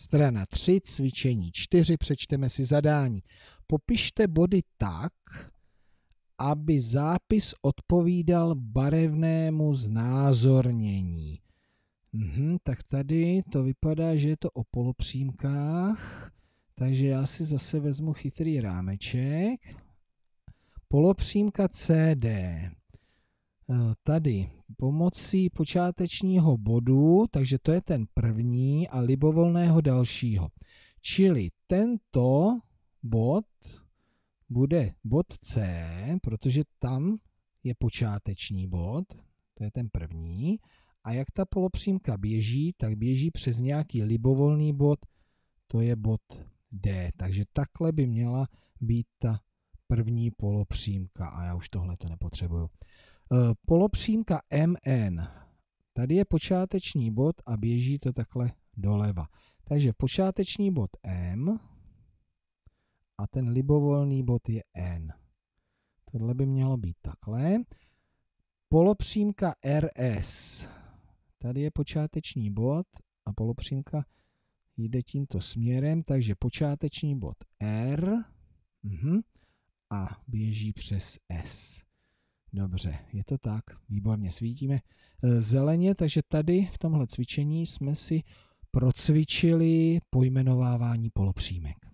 Strana 3, cvičení 4, přečteme si zadání. Popište body tak, aby zápis odpovídal barevnému znázornění. Mhm, tak tady to vypadá, že je to o polopřímkách, takže já si zase vezmu chytrý rámeček. Polopřímka CD. Eh, tady pomocí počátečního bodu, takže to je ten první a libovolného dalšího. Čili tento bod bude bod C, protože tam je počáteční bod, to je ten první. A jak ta polopřímka běží, tak běží přes nějaký libovolný bod, to je bod D. Takže takhle by měla být ta první polopřímka a já už tohle to nepotřebuju. Eh, polopřímka MN. Tady je počáteční bod a běží to takhle doleva. Takže počáteční bod M a ten libovolný bod je N. Tohle by mělo být takhle. Polopřímka RS. Tady je počáteční bod a polopřímka jde tímto směrem, takže počáteční bod R mhm, a běží přes S. Dobře, je to tak, výborně, svítíme e, zeleně, takže tady v tomhle cvičení jsme si procvičili pojmenovávání polopřímek.